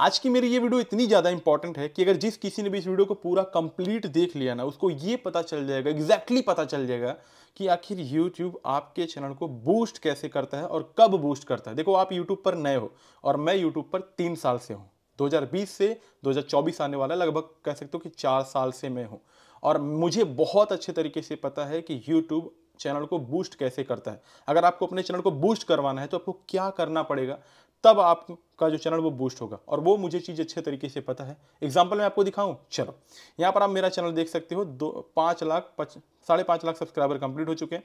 आज की मेरी ये वीडियो इतनी ज़्यादा इंपॉर्टेंट है कि अगर जिस किसी ने भी इस वीडियो को पूरा कंप्लीट देख लिया ना उसको ये पता चल जाएगा एग्जैक्टली exactly पता चल जाएगा कि आखिर YouTube आपके चैनल को बूस्ट कैसे करता है और कब बूस्ट करता है देखो आप YouTube पर नए हो और मैं YouTube पर तीन साल से हूँ 2020 से 2024 आने वाला लगभग कह सकते हो कि चार साल से मैं हूँ और मुझे बहुत अच्छे तरीके से पता है कि यूट्यूब चैनल को बूस्ट कैसे करता है अगर आपको अपने चैनल को बूस्ट करवाना है तो आपको क्या करना पड़ेगा तब आप का जो चैनल वो बूस्ट होगा और वो मुझे चीज़ अच्छे तरीके से पता है एग्जाम्पल मैं आपको दिखाऊँ चलो यहाँ पर आप मेरा चैनल देख सकते हो दो पाँच लाख पच साढ़े पाँच लाख सब्सक्राइबर कंप्लीट हो चुके हैं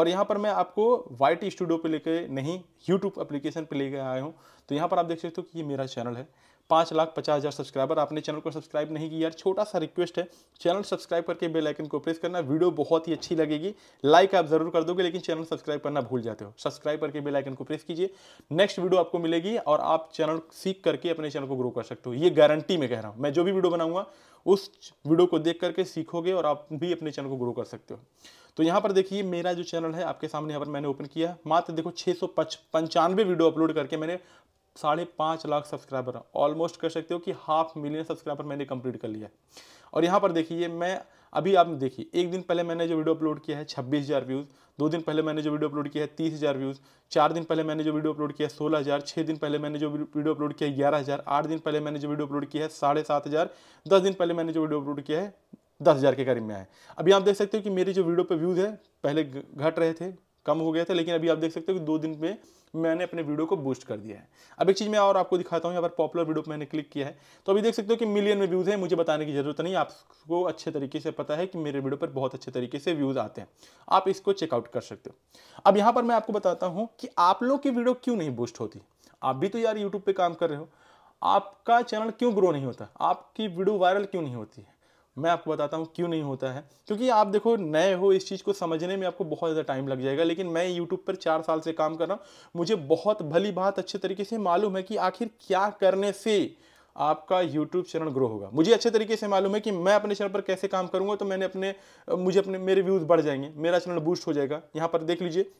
और यहाँ पर मैं आपको वाई टी स्टूडियो पर लेकर नहीं यूट्यूब अप्लीकेशन पर लेकर आया हूँ तो यहाँ पर आप देख सकते हो कि ये मेरा चैनल है पाँच लाख पचास हज़ार सब्सक्राइबर आपने चैनल को सब्सक्राइब नहीं किया यार छोटा सा रिक्वेस्ट है चैनल सब्सक्राइब करके बेल आइकन को प्रेस करना वीडियो बहुत ही अच्छी लगेगी लाइक आप जरूर कर दोगे लेकिन चैनल सब्सक्राइब करना भूल जाते हो सब्सक्राइब करके बेल आइकन को प्रेस कीजिए नेक्स्ट वीडियो आपको मिलेगी और आप चैनल सीख करके अपने चैनल को ग्रो कर सकते हो ये गारंटी में कह रहा हूँ मैं जो भी वीडियो बनाऊंगा उस वीडियो को देख करके सीखोगे और आप भी अपने चैनल को ग्रो कर सकते हो तो यहाँ पर देखिए मेरा जो चैनल है आपके सामने यहाँ पर मैंने ओपन किया मात्र देखो छः सौ वीडियो अपलोड करके मैंने साढ़े पाँच लाख सब्सक्राइबर हैं ऑलमोस्ट कह सकते हो कि हाफ मिलियन सब्सक्राइबर मैंने कंप्लीट कर लिया है और यहाँ पर देखिए मैं अभी आप देखिए एक दिन पहले मैंने जो वीडियो अपलोड किया है छब्बीस हज़ार व्यूज़ दो दिन पहले मैंने जो वीडियो अपलोड किया है तीस हज़ार व्यूज़ चार दिन पहले मैंने जो वीडियो अपलोड किया है सोलह हज़ार छः दिन पहले मैंने जो वीडियो अपलोड किया है ग्यारह हज़ार आठ दिन पहले मैंने जो वीडियो अपलोड किया है साढ़े सात हज़ार दस दिन पहले मैंने जो वीडियो अपलोड किया है दस हज़ार के करीब में आए अभी आप देख सकते हो कि मेरे जो वीडियो पर व्यूज़ है पहले घट रहे थे कम हो गए थे लेकिन अभी आप देख सकते हो कि दो दिन में मैंने अपने वीडियो को बूस्ट कर दिया है अब एक चीज़ मैं और आपको दिखाता हूँ यहाँ पर पॉपुलर वीडियो पर मैंने क्लिक किया है तो अभी देख सकते हो कि मिलियन में व्यूज़ है मुझे बताने की ज़रूरत नहीं आपको अच्छे तरीके से पता है कि मेरे वीडियो पर बहुत अच्छे तरीके से व्यूज़ आते हैं आप इसको चेकआउट कर सकते हो अब यहाँ पर मैं आपको बताता हूँ कि आप लोग की वीडियो क्यों नहीं बूस्ट होती आप भी तो यार यूट्यूब पर काम कर रहे हो आपका चैनल क्यों ग्रो नहीं होता आपकी वीडियो वायरल क्यों नहीं होती है मैं आपको बताता हूँ क्यों नहीं होता है क्योंकि आप देखो नए हो इस चीज़ को समझने में आपको बहुत ज़्यादा टाइम लग जाएगा लेकिन मैं यूट्यूब पर चार साल से काम कर रहा हूँ मुझे बहुत भली बात अच्छे तरीके से मालूम है कि आखिर क्या करने से आपका YouTube चैनल ग्रो होगा मुझे अच्छे तरीके से मालूम है कि मैं अपने चैनल पर कैसे काम करूंगा तो मैंने अपने मुझे अपने मेरे व्यूज़ बढ़ जाएंगे मेरा चैनल बूस्ट हो जाएगा यहाँ पर देख लीजिए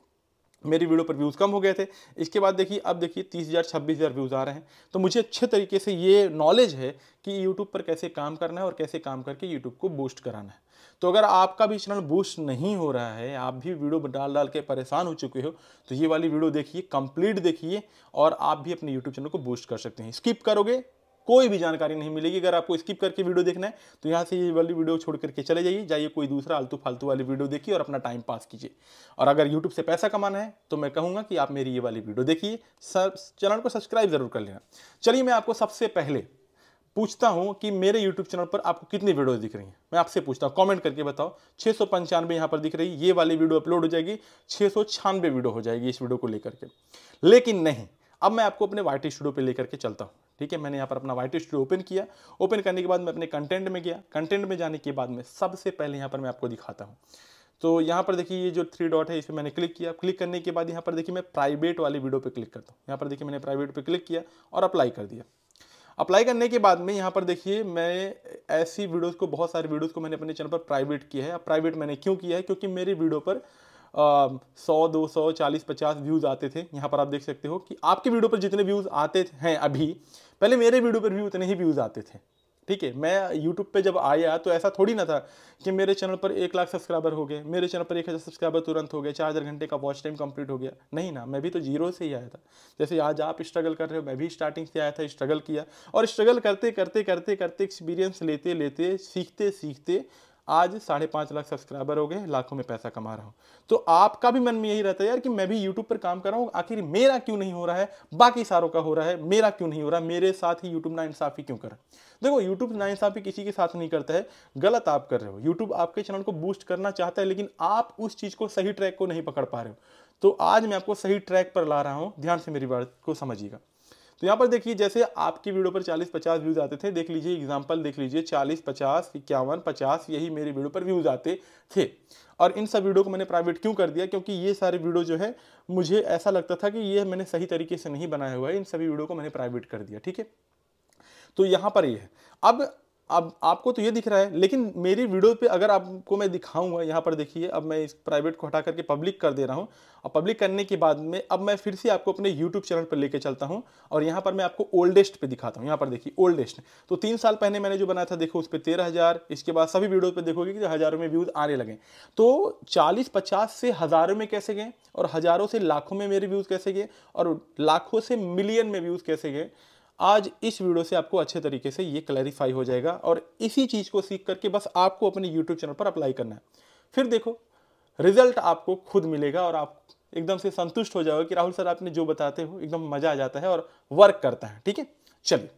मेरी वीडियो पर व्यूज़ कम हो गए थे इसके बाद देखिए अब देखिए तीस हज़ार छब्बीस हज़ार व्यूज़ आ रहे हैं तो मुझे अच्छे तरीके से ये नॉलेज है कि यूट्यूब पर कैसे काम करना है और कैसे काम करके यूट्यूब को बूस्ट कराना है तो अगर आपका भी चैनल बूस्ट नहीं हो रहा है आप भी वीडियो डाल डाल के परेशान हो चुके हो तो ये वाली वीडियो देखिए कंप्लीट देखिए और आप भी अपने यूट्यूब चैनल को बूस्ट कर सकते हैं स्किप करोगे कोई भी जानकारी नहीं मिलेगी अगर आपको स्किप करके वीडियो देखना है तो यहाँ से ये वाली वीडियो छोड़ करके चले जाइए जाइए कोई दूसरा आलतू फालतू वाली वीडियो देखिए और अपना टाइम पास कीजिए और अगर यूट्यूब से पैसा कमाना है तो मैं कहूँगा कि आप मेरी ये वाली वीडियो देखिए चैनल को सब्सक्राइब जरूर कर लेना चलिए मैं आपको सबसे पहले पूछता हूँ कि मेरे यूट्यूब चैनल पर आपको कितनी वीडियोज दिख रही हैं मैं आपसे पूछता हूँ कॉमेंट करके बताओ छः सौ पंचानवे यहाँ पर दिख रही ये वाली वीडियो अपलोड हो जाएगी छः सौ छानवे वीडियो हो जाएगी इस वीडियो को लेकर के लेकिन नहीं अब मैं आपको अपने वाइट स्टूडियो पर लेकर के चलता हूँ ठीक है मैंने यहाँ पर अपना वाइट स्टूडियो ओपन किया ओपन करने के बाद मैं अपने कंटेंट में गया कंटेंट में जाने के बाद में सबसे पहले यहाँ पर मैं आपको दिखाता हूँ तो यहाँ पर देखिए ये जो थ्री डॉट है इस पर मैंने क्लिक किया क्लिक करने के बाद यहाँ पर देखिए मैं प्राइवेट वाली वीडियो पर क्लिक करता हूँ यहाँ पर देखिए मैंने प्राइवेट पर क्लिक किया और अप्लाई कर दिया अप्लाई करने के बाद में यहाँ पर देखिए मैं ऐसी वीडियोस को बहुत सारी वीडियोस को मैंने अपने चैनल पर प्राइवेट किया है अब प्राइवेट मैंने क्यों किया है क्योंकि मेरी वीडियो पर सौ दो सौ चालीस पचास व्यूज़ आते थे यहाँ पर आप देख सकते हो कि आपके वीडियो पर जितने व्यूज़ आते हैं अभी पहले मेरे वीडियो पर भी उतने ही व्यूज़ आते थे ठीक है मैं यूट्यूब पे जब आया तो ऐसा थोड़ी ना था कि मेरे चैनल पर एक लाख सब्सक्राइबर हो गए मेरे चैनल पर एक हज़ार सब्सक्राइबर तुरंत हो गए चार हज़ार घंटे का वॉच टाइम कंप्लीट हो गया नहीं ना मैं भी तो जीरो से ही आया था जैसे आज आप स्ट्रगल कर रहे हो मैं भी स्टार्टिंग से आया था स्ट्रगल किया और स्ट्रगल करते करते करते करते एक्सपीरियंस लेते लेते सीखते सीखते आज साढ़े पाँच लाख सब्सक्राइबर हो गए लाखों में पैसा कमा रहा हूँ तो आपका भी मन में यही रहता है यार कि मैं भी यूट्यूब पर काम कर रहा हूँ आखिर मेरा क्यों नहीं हो रहा है बाकी सारों का हो रहा है मेरा क्यों नहीं हो रहा मेरे साथ ही यूट्यूब इंसाफी क्यों कर रहा देखो यूट्यूब ना इंसाफी किसी के साथ नहीं करता है गलत आप कर रहे हो यूट्यूब आपके चैनल को बूस्ट करना चाहता है लेकिन आप उस चीज़ को सही ट्रैक को नहीं पकड़ पा रहे हो तो आज मैं आपको सही ट्रैक पर ला रहा हूँ ध्यान से मेरी बात को समझिएगा तो यहाँ पर देखिए जैसे आपकी वीडियो पर 40-50 व्यूज़ आते थे देख लीजिए एग्जाम्पल देख लीजिए 40, 50, इक्यावन पचास यही मेरे वीडियो पर व्यूज़ आते थे और इन सब वीडियो को मैंने प्राइवेट क्यों कर दिया क्योंकि ये सारे वीडियो जो है मुझे ऐसा लगता था कि ये मैंने सही तरीके से नहीं बनाया हुआ है इन सभी वीडियो को मैंने प्राइवेट कर दिया ठीक है तो यहाँ पर ये है अब अब आपको तो ये दिख रहा है लेकिन मेरी वीडियो पे अगर आपको मैं दिखाऊंगा यहाँ पर देखिए अब मैं इस प्राइवेट को हटा करके पब्लिक कर दे रहा हूँ और पब्लिक करने के बाद में अब मैं फिर से आपको अपने यूट्यूब चैनल पर लेके चलता हूँ और यहाँ पर मैं आपको ओल्डेस्ट पे दिखाता हूँ यहाँ पर देखिए ओल्डेस्ट तो तीन साल पहले मैंने जो बनाया था देखो उस पर तेरह हज़ार इसके बाद सभी वीडियो पर देखोगे कि हज़ारों में व्यूज़ आने लगे तो चालीस पचास से हज़ारों में कैसे गए और हज़ारों से लाखों में मेरे व्यूज़ कैसे गए और लाखों से मिलियन में व्यूज़ कैसे गए आज इस वीडियो से आपको अच्छे तरीके से ये क्लैरिफाई हो जाएगा और इसी चीज़ को सीख करके बस आपको अपने यूट्यूब चैनल पर अप्लाई करना है फिर देखो रिजल्ट आपको खुद मिलेगा और आप एकदम से संतुष्ट हो जाओगे कि राहुल सर आपने जो बताते हो एकदम मज़ा आ जाता है और वर्क करता है ठीक है चलिए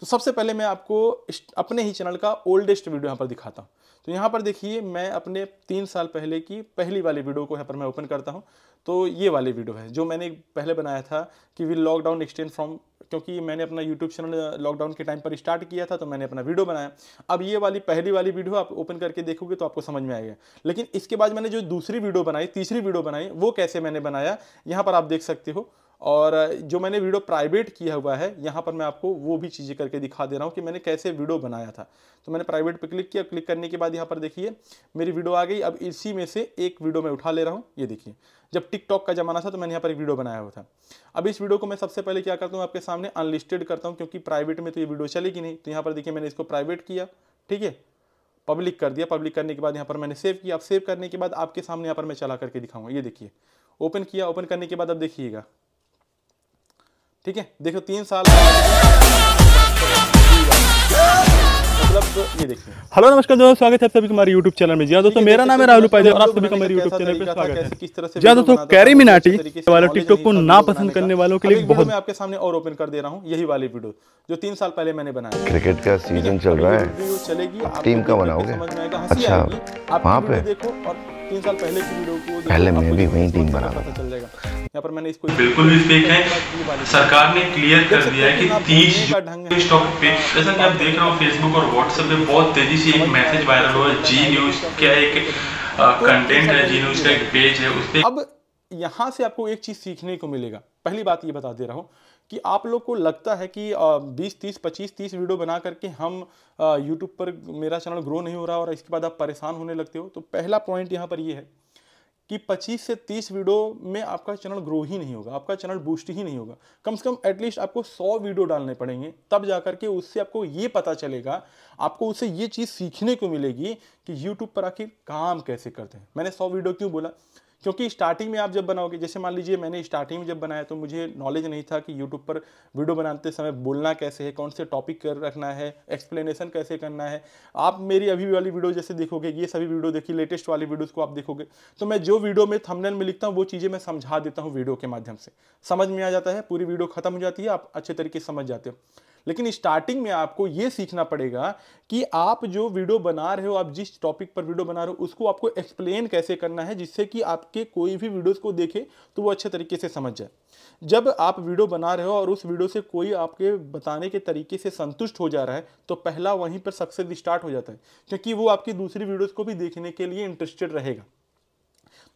तो सबसे पहले मैं आपको अपने ही चैनल का ओल्डेस्ट वीडियो यहाँ पर दिखाता हूँ तो यहाँ पर देखिए मैं अपने तीन साल पहले की पहली वाली वीडियो को यहाँ पर मैं ओपन करता हूँ तो ये वाली वीडियो है जो मैंने पहले बनाया था कि वी लॉकडाउन एक्सटेंड फ्रॉम क्योंकि मैंने अपना यूट्यूब चैनल लॉकडाउन के टाइम पर स्टार्ट किया था तो मैंने अपना वीडियो बनाया अब ये वाली पहली वाली वीडियो आप ओपन करके देखोगे तो आपको समझ में आएगा लेकिन इसके बाद मैंने जो दूसरी वीडियो बनाई तीसरी वीडियो बनाई वो कैसे मैंने बनाया यहाँ पर आप देख सकते हो और जो मैंने वीडियो प्राइवेट किया हुआ है यहाँ पर मैं आपको वो भी चीज़ें करके दिखा दे रहा हूँ कि मैंने कैसे वीडियो बनाया था तो मैंने प्राइवेट पे क्लिक किया क्लिक करने के बाद यहाँ पर देखिए मेरी वीडियो आ गई अब इसी में से एक वीडियो मैं उठा ले रहा हूँ ये देखिए जब टिकटॉक का ज़माना था तो मैंने यहाँ पर एक वीडियो बनाया हुआ था अब इस वीडियो को मैं सबसे पहले क्या करता हूँ आपके सामने अनलिस्टेड करता हूँ क्योंकि प्राइवेट में तो ये वीडियो चलेगी नहीं तो यहाँ पर देखिए मैंने इसको प्राइवेट किया ठीक है पब्लिक कर दिया पब्लिक करने के बाद यहाँ पर मैंने सेव किया अब सेव करने के बाद आपके सामने यहाँ पर मैं चला करके दिखाऊंगा ये देखिए ओपन किया ओपन करने के बाद अब देखिएगा ठीक है देखो तीन साल मतलब तो हेलो नमस्कार दोस्तों स्वागत है सभी हमारे YouTube चैनल में जी हाँ दोस्तों मेरा नाम है राहुल तो उपाध्याय और आप सभी का मेरे YouTube चैनल पे स्वागत है किस तरह से जी हाँ दोस्तों तो कैरी मिनाटी वाले टिकटॉक को ना पसंद करने वालों के लिए बहुत मैं आपके सामने और ओपन कर दे रहा हूँ यही वाली वीडियो जो तीन साल पहले मैंने बनाया क्रिकेट का सीजन चल रहा है टीम का बनाओगे अच्छा वहाँ पे देखो और तीन साल पहले की वीडियो को पहले मैं भी वही टीम बना पता चल जाएगा यहाँ पर मैंने इसको बिल्कुल भी फेक है सरकार ने क्लियर कर दिया है कि तीस स्टॉक पे जैसा कि आप देख रहे हो फेसबुक और व्हाट्सएप पे बहुत तेजी से एक मैसेज वायरल हुआ जी न्यूज क्या एक कंटेंट तो है जी न्यूज का एक पेज है उस पर अब यहाँ से आपको एक चीज सीखने को मिलेगा पहली बात ये बता दे रहा हूँ कि आप लोग को लगता है कि बीस तीस पच्चीस तीस वीडियो बना करके हम यूट्यूब पर मेरा चैनल ग्रो नहीं हो रहा और इसके बाद आप परेशान होने लगते हो तो पहला पॉइंट यहाँ पर ये है कि 25 से 30 वीडियो में आपका चैनल ग्रो ही नहीं होगा आपका चैनल बूस्ट ही नहीं होगा कम से कम एटलीस्ट आपको 100 वीडियो डालने पड़ेंगे तब जाकर के उससे आपको ये पता चलेगा आपको उससे ये चीज़ सीखने को मिलेगी कि यूट्यूब पर आखिर काम कैसे करते हैं मैंने 100 वीडियो क्यों बोला क्योंकि स्टार्टिंग में आप जब बनाओगे जैसे मान लीजिए मैंने स्टार्टिंग में जब बनाया तो मुझे नॉलेज नहीं था कि यूट्यूब पर वीडियो बनाते समय बोलना कैसे है कौन से टॉपिक कर रखना है एक्सप्लेनेशन कैसे करना है आप मेरी अभी वाली वीडियो जैसे देखोगे ये सभी वीडियो देखिए लेटेस्ट वाली वीडियोज़ को आप देखोगे तो मैं जो वीडियो में थमनल में लिखता हूँ वो चीज़ें मैं समझा देता हूँ वीडियो के माध्यम से समझ में आ जाता है पूरी वीडियो खत्म हो जाती है आप अच्छे तरीके से समझ जाते हो लेकिन स्टार्टिंग में आपको ये सीखना पड़ेगा कि आप जो वीडियो बना रहे हो आप जिस टॉपिक पर वीडियो बना रहे हो उसको आपको एक्सप्लेन कैसे करना है जिससे कि आपके कोई भी वीडियोस को देखे तो वो अच्छे तरीके से समझ जाए जब आप वीडियो बना रहे हो और उस वीडियो से कोई आपके बताने के तरीके से संतुष्ट हो जा रहा है तो पहला वहीं पर सक्सेस स्टार्ट हो जाता है क्योंकि वो आपकी दूसरी वीडियोज़ को भी देखने के लिए इंटरेस्टेड रहेगा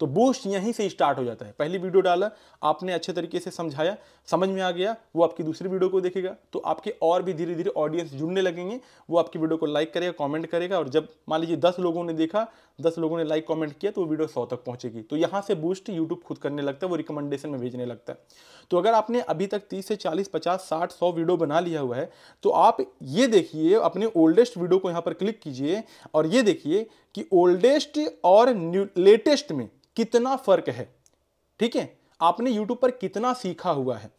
तो बूस्ट यहीं से स्टार्ट हो जाता है पहली वीडियो डाला आपने अच्छे तरीके से समझाया समझ में आ गया वो आपकी दूसरी वीडियो को देखेगा तो आपके और भी धीरे धीरे ऑडियंस जुड़ने लगेंगे वो आपकी वीडियो को लाइक करेगा कॉमेंट करेगा और जब मान लीजिए दस लोगों ने देखा दस लोगों ने लाइक कॉमेंट किया तो वो वीडियो सौ तक पहुंचेगी तो यहाँ से बूस्ट यूट्यूब खुद करने लगता है वो रिकमेंडेशन में भेजने लगता है तो अगर आपने अभी तक तीस से चालीस पचास साठ सौ वीडियो बना लिया हुआ है तो आप ये देखिए अपने ओल्डेस्ट वीडियो को यहाँ पर क्लिक कीजिए और ये देखिए कि ओल्डेस्ट और लेटेस्ट में कितना फ़र्क है ठीक है आपने यूट्यूब पर कितना सीखा हुआ है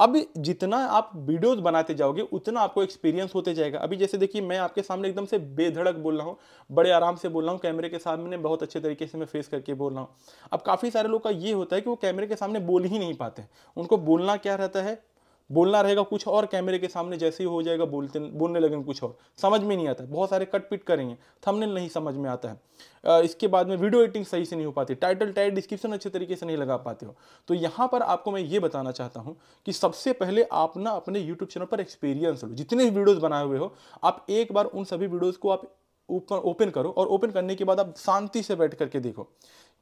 अब जितना आप वीडियोस बनाते जाओगे उतना आपको एक्सपीरियंस होते जाएगा अभी जैसे देखिए मैं आपके सामने एकदम से बेधड़क बोल रहा हूँ बड़े आराम से बोल रहा हूँ कैमरे के सामने बहुत अच्छे तरीके से मैं फेस करके बोल रहा हूँ अब काफ़ी सारे लोग का ये होता है कि वो कैमरे के सामने बोल ही नहीं पाते उनको बोलना क्या रहता है बोलना रहेगा कुछ और कैमरे के सामने जैसे ही हो जाएगा बोलते बोलने लगेंगे कुछ और समझ में नहीं आता बहुत सारे कट पिट करेंगे थंबनेल नहीं समझ में आता है इसके बाद में वीडियो एडिटिंग सही से नहीं हो पाती टाइटल टाइट डिस्क्रिप्शन अच्छे तरीके से नहीं लगा पाते हो तो यहाँ पर आपको मैं ये बताना चाहता हूँ कि सबसे पहले आप ना अपने यूट्यूब चैनल पर एक्सपीरियंस लो जितने भी वीडियोज़ बनाए हुए हो आप एक बार उन सभी वीडियोज़ को आप ऊपर ओपन करो और ओपन करने के बाद आप शांति से बैठ करके देखो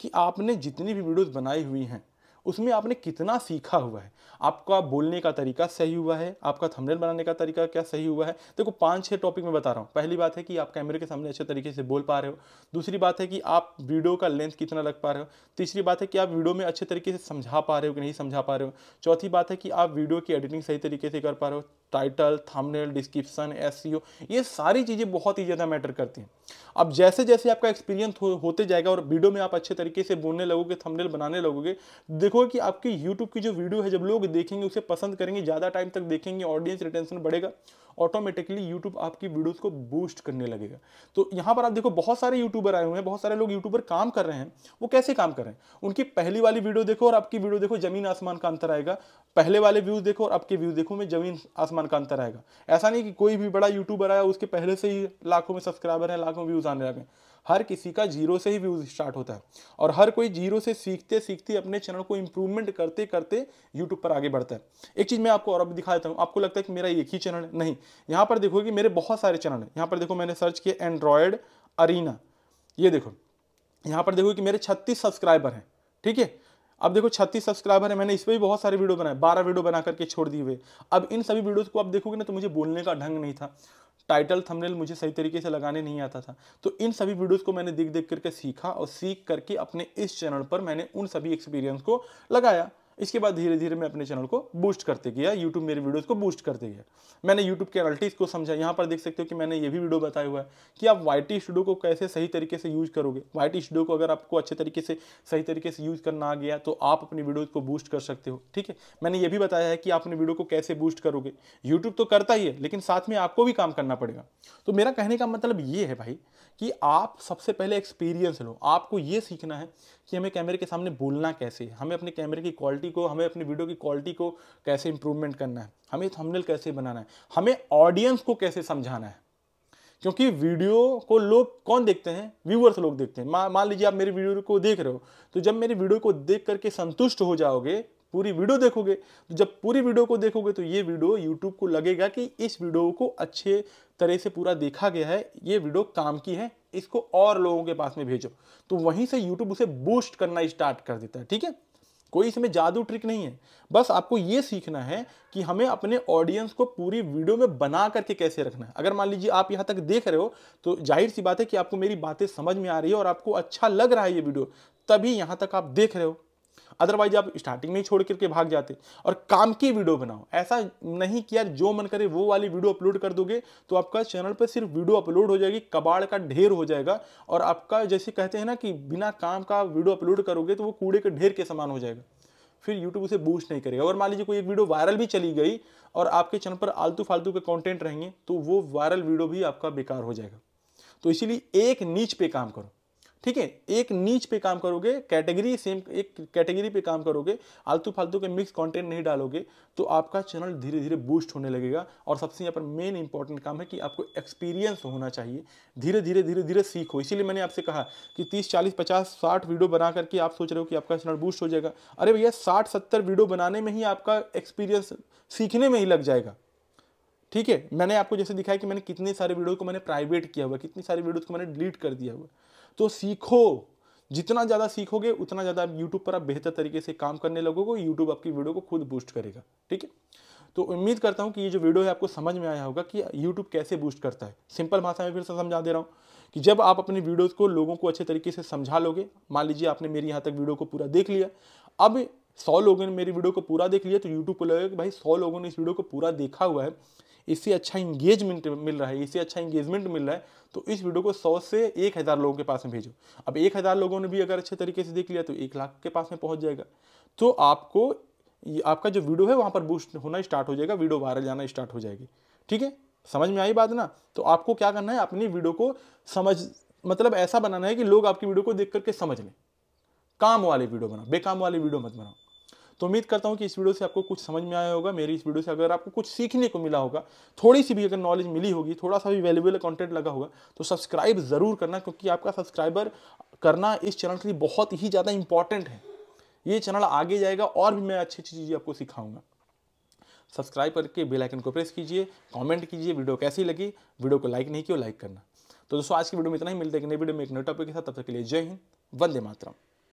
कि आपने जितनी भी वीडियोज़ बनाई हुई हैं उसमें आपने कितना सीखा हुआ है आपका बोलने का तरीका सही हुआ है आपका थंबनेल बनाने का तरीका क्या सही हुआ है देखो पांच छह टॉपिक में बता रहा हूँ पहली बात है कि आप कैमरे के सामने अच्छे तरीके से बोल पा रहे हो दूसरी बात है कि आप वीडियो का लेंथ कितना लग पा रहे हो तीसरी बात है कि आप वीडियो में अच्छे तरीके से समझा पा रहे हो कि नहीं समझा पा रहे हो चौथी बात है कि आप वीडियो की एडिटिंग सही तरीके से कर पा रहे हो टाइटल थंबनेल डिस्क्रिप्शन एस ये सारी चीज़ें बहुत ही ज़्यादा मैटर करती हैं अब जैसे जैसे आपका एक्सपीरियंस होते जाएगा और वीडियो में आप अच्छे तरीके से बोलने लगोगे थंबनेल बनाने लगोगे देखो श्योर कि आपके YouTube की जो वीडियो है जब लोग देखेंगे उसे पसंद करेंगे ज़्यादा टाइम तक देखेंगे ऑडियंस रिटेंशन बढ़ेगा ऑटोमेटिकली यूट्यूब आपकी वीडियोस को बूस्ट करने लगेगा तो यहाँ पर आप देखो बहुत सारे यूट्यूबर आए हुए हैं बहुत सारे लोग यूट्यूबर काम कर रहे हैं वो कैसे काम कर रहे हैं उनकी पहली वाली वीडियो देखो और आपकी वीडियो देखो जमीन आसमान का अंतर आएगा पहले वाले व्यूज़ देखो और आपके व्यूज़ देखो में जमीन आसमान का अंतर आएगा ऐसा नहीं कि कोई भी बड़ा यूट्यूबर आया उसके पहले से ही लाखों में सब्सक्राइबर हैं लाखों व्यूज़ आने लगे हर किसी का जीरो से ही व्यूज स्टार्ट होता है और हर कोई जीरो से सीखते सीखते अपने चैनल को इंप्रूवमेंट करते करते यूट्यूब पर आगे बढ़ता है एक चीज़ मैं आपको और अभी दिखा देता हूँ आपको लगता है कि मेरा एक ही चैनल है नहीं यहाँ पर देखोगे मेरे बहुत सारे चैनल हैं यहाँ पर देखो मैंने सर्च किया एंड्रॉयड अरीना ये देखो यहाँ पर देखो कि मेरे छत्तीस सब्सक्राइबर हैं ठीक है अब देखो 36 सब्सक्राइबर है मैंने इस पर भी बहुत सारे वीडियो बनाए 12 वीडियो बना करके छोड़ दिए हुए अब इन सभी वीडियोस को आप देखोगे ना तो मुझे बोलने का ढंग नहीं था टाइटल थंबनेल मुझे सही तरीके से लगाने नहीं आता था तो इन सभी वीडियोस को मैंने देख देख करके सीखा और सीख करके अपने इस चैनल पर मैंने उन सभी एक्सपीरियंस को लगाया इसके बाद धीरे धीरे मैं अपने चैनल को बूस्ट करते गया यूट्यूब मेरे वीडियोज़ को बूस्ट करते गया मैंने यूट्यूब के एनालिटिक्स को समझा यहाँ पर देख सकते हो कि मैंने ये भी वीडियो बताया हुआ है कि आप वाई टी स्टूडियो को कैसे सही तरीके से यूज़ करोगे वाई टी स्टूडियो को अगर आपको अच्छे तरीके से सही तरीके से यूज़ करना आ गया तो आप अपनी वीडियोज़ को बूस्ट कर सकते हो ठीक है मैंने ये भी बताया है कि आप अपनी वीडियो को कैसे बूस्ट करोगे यूट्यूब तो करता ही है लेकिन साथ में आपको भी काम करना पड़ेगा तो मेरा कहने का मतलब ये है भाई कि आप सबसे पहले एक्सपीरियंस लो आपको ये सीखना है कि हमें कैमरे के सामने बोलना कैसे हमें अपने कैमरे की क्वालिटी को हमें अपनी वीडियो की क्वालिटी को कैसे इंप्रूवमेंट करना है हमें थंबनेल कैसे बनाना है हमें ऑडियंस को कैसे समझाना है क्योंकि वीडियो को लोग कौन देखते हैं व्यूअर्स लोग देखते हैं मान लीजिए आप मेरी वीडियो को देख रहे हो तो जब मेरी वीडियो को देख करके संतुष्ट हो जाओगे पूरी वीडियो देखोगे तो जब पूरी वीडियो को देखोगे तो ये वीडियो यूट्यूब को लगेगा कि इस वीडियो को अच्छे तरह से पूरा देखा गया है ये वीडियो काम की है इसको और लोगों के पास में भेजो तो वहीं से यूट्यूब उसे बूस्ट करना स्टार्ट कर देता है ठीक है कोई इसमें जादू ट्रिक नहीं है बस आपको ये सीखना है कि हमें अपने ऑडियंस को पूरी वीडियो में बना करके कैसे रखना है अगर मान लीजिए आप यहाँ तक देख रहे हो तो जाहिर सी बात है कि आपको मेरी बातें समझ में आ रही है और आपको अच्छा लग रहा है ये वीडियो तभी यहाँ तक आप देख रहे हो अदरवाइज आप स्टार्टिंग में ही छोड़ करके भाग जाते और काम की वीडियो बनाओ ऐसा नहीं कि यार जो मन करे वो वाली वीडियो अपलोड कर दोगे तो आपका चैनल पर सिर्फ वीडियो अपलोड हो जाएगी कबाड़ का ढेर हो जाएगा और आपका जैसे कहते हैं ना कि बिना काम का वीडियो अपलोड करोगे तो वो कूड़े के ढेर के समान हो जाएगा फिर यूट्यूब उसे बूस्ट नहीं करेगा और मान लीजिए कोई एक वीडियो वायरल भी चली गई और आपके चैनल पर आलतू फालतू के कॉन्टेंट रहेंगे तो वो वायरल वीडियो भी आपका बेकार हो जाएगा तो इसीलिए एक नीच पे काम करो ठीक है एक नीच पे काम करोगे कैटेगरी सेम एक कैटेगरी पे काम करोगे आलतू फालतू के मिक्स कंटेंट नहीं डालोगे तो आपका चैनल धीरे धीरे बूस्ट होने लगेगा और सबसे यहाँ पर मेन इंपॉर्टेंट काम है कि आपको एक्सपीरियंस होना चाहिए धीरे धीरे धीरे धीरे सीखो इसीलिए मैंने आपसे कहा कि तीस चालीस पचास साठ वीडियो बना करके आप सोच रहे हो कि आपका चैनल बूस्ट हो जाएगा अरे भैया साठ सत्तर वीडियो बनाने में ही आपका एक्सपीरियंस सीखने में ही लग जाएगा ठीक है मैंने आपको जैसे दिखाया कि मैंने कितने सारे वीडियो को मैंने प्राइवेट किया हुआ कितनी सारी वीडियो को मैंने डिलीट कर दिया हुआ तो सीखो जितना ज़्यादा सीखोगे उतना ज़्यादा आप यूट्यूब पर आप बेहतर तरीके से काम करने लगोगे यूट्यूब आपकी वीडियो को खुद बूस्ट करेगा ठीक है तो उम्मीद करता हूँ कि ये जो वीडियो है आपको समझ में आया होगा कि यूट्यूब कैसे बूस्ट करता है सिंपल भाषा में फिर से समझा दे रहा हूँ कि जब आप अपनी वीडियोज़ को लोगों को अच्छे तरीके से समझा लोगे मान लीजिए आपने मेरी यहाँ तक वीडियो को पूरा देख लिया अब सौ लोगों ने मेरी वीडियो को पूरा देख लिया तो यूट्यूब को लगेगा कि भाई सौ लोगों ने इस वीडियो को पूरा देखा हुआ है इससे अच्छा इंगेजमेंट मिल रहा है इससे अच्छा इंगेजमेंट मिल रहा है तो इस वीडियो को सौ से एक हज़ार लोगों के पास में भेजो अब एक हज़ार लोगों ने भी अगर अच्छे तरीके से देख लिया तो एक लाख के पास में पहुँच जाएगा तो आपको आपका जो वीडियो है वहाँ पर बूस्ट होना स्टार्ट हो जाएगा वीडियो वायरल जाना स्टार्ट हो जाएगी ठीक है समझ में आई बात ना तो आपको क्या करना है अपनी वीडियो को समझ मतलब ऐसा बनाना है कि लोग आपकी वीडियो को देख करके समझ लें काम वाली वीडियो बनाओ बेकाम वाली वीडियो मत बनाओ तो उम्मीद करता हूँ कि इस वीडियो से आपको कुछ समझ में आया होगा मेरी इस वीडियो से अगर आपको कुछ सीखने को मिला होगा थोड़ी सी भी अगर नॉलेज मिली होगी थोड़ा सा भी वैल्यूबल कॉन्टेंट लगा होगा तो सब्सक्राइब ज़रूर करना क्योंकि आपका सब्सक्राइबर करना इस चैनल के लिए बहुत ही ज़्यादा इंपॉर्टेंट है ये चैनल आगे जाएगा और भी मैं अच्छी अच्छी चीज़ें आपको सिखाऊंगा सब्सक्राइब करके बेल आइकन को प्रेस कीजिए कमेंट कीजिए वीडियो कैसी लगी वीडियो को लाइक नहीं किया लाइक करना तो दोस्तों आज की वीडियो में इतना ही मिलते हैं नई वीडियो में एक नए टॉपिक के साथ तब तक के लिए जय हिंद वंदे मातरम